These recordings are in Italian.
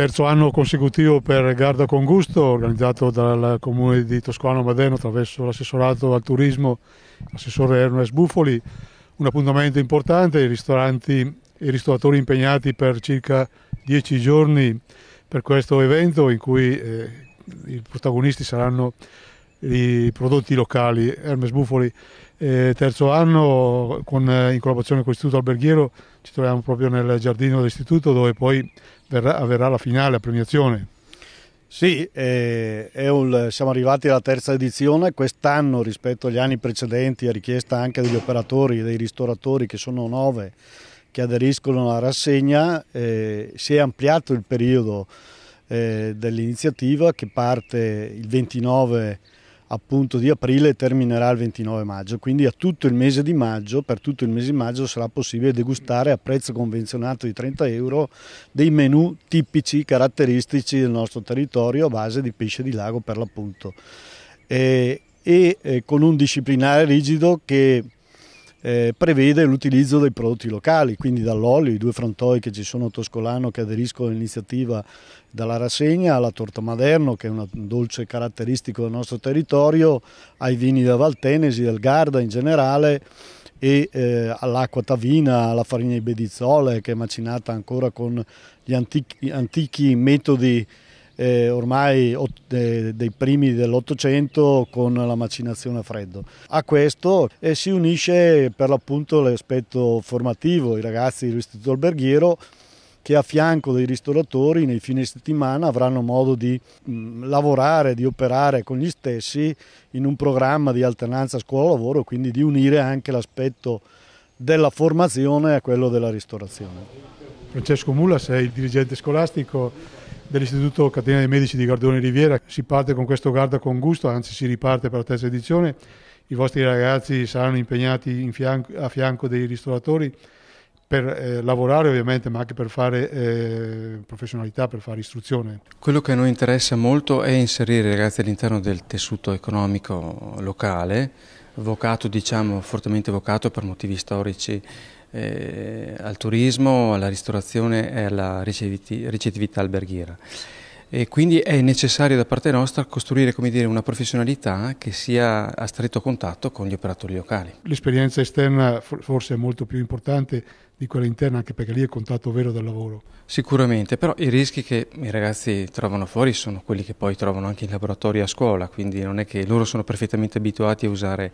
terzo anno consecutivo per Garda con Gusto, organizzato dal comune di Toscano Madeno attraverso l'assessorato al turismo, l'assessore Ernest Bufoli. Un appuntamento importante, i ristoranti e i ristoratori impegnati per circa dieci giorni per questo evento in cui eh, i protagonisti saranno i prodotti locali. Hermes Bufoli e terzo anno con, eh, in collaborazione con l'Istituto Alberghiero ci troviamo proprio nel giardino dell'Istituto dove poi verrà, avverrà la finale, la premiazione. Sì, eh, un, siamo arrivati alla terza edizione, quest'anno rispetto agli anni precedenti a richiesta anche degli operatori e dei ristoratori che sono nove che aderiscono alla rassegna, eh, si è ampliato il periodo eh, dell'iniziativa che parte il 29 appunto di aprile terminerà il 29 maggio, quindi a tutto il mese di maggio, per tutto il mese di maggio sarà possibile degustare a prezzo convenzionato di 30 euro dei menù tipici, caratteristici del nostro territorio a base di pesce di lago per l'appunto e, e eh, con un disciplinare rigido che eh, prevede l'utilizzo dei prodotti locali, quindi dall'olio, i due frantoi che ci sono a Toscolano che aderiscono all'iniziativa dalla rassegna, alla torta maderno che è un dolce caratteristico del nostro territorio, ai vini da Valtenesi, del Garda in generale e eh, all'acqua tavina, alla farina di bedizzole che è macinata ancora con gli antichi, antichi metodi eh, ormai eh, dei primi dell'Ottocento con la macinazione a freddo. A questo eh, si unisce per l'appunto l'aspetto formativo, i ragazzi dell'istituto alberghiero che a fianco dei ristoratori nei fine settimana avranno modo di mh, mm, lavorare, di operare con gli stessi in un programma di alternanza scuola-lavoro, quindi di unire anche l'aspetto della formazione a quello della ristorazione. Francesco Mulla, sei il dirigente scolastico dell'Istituto Catena dei Medici di Gardone Riviera. Si parte con questo Garda con gusto, anzi si riparte per la terza edizione. I vostri ragazzi saranno impegnati fianco, a fianco dei ristoratori per eh, lavorare ovviamente, ma anche per fare eh, professionalità, per fare istruzione. Quello che a noi interessa molto è inserire i ragazzi all'interno del tessuto economico locale, vocato, diciamo, fortemente vocato per motivi storici eh, al turismo, alla ristorazione e alla ricettività alberghiera. E quindi è necessario da parte nostra costruire dire, una professionalità che sia a stretto contatto con gli operatori locali. L'esperienza esterna forse è molto più importante di quella interna anche perché lì è contatto vero del lavoro. Sicuramente, però i rischi che i ragazzi trovano fuori sono quelli che poi trovano anche in laboratorio a scuola, quindi non è che loro sono perfettamente abituati a usare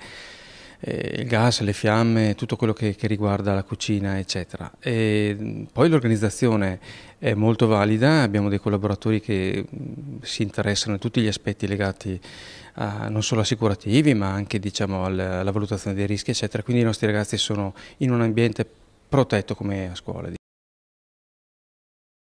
eh, il gas, le fiamme, tutto quello che, che riguarda la cucina, eccetera. E poi l'organizzazione è molto valida, abbiamo dei collaboratori che si interessano a tutti gli aspetti legati a, non solo assicurativi, ma anche diciamo, alla, alla valutazione dei rischi, eccetera. Quindi i nostri ragazzi sono in un ambiente protetto come a scuola.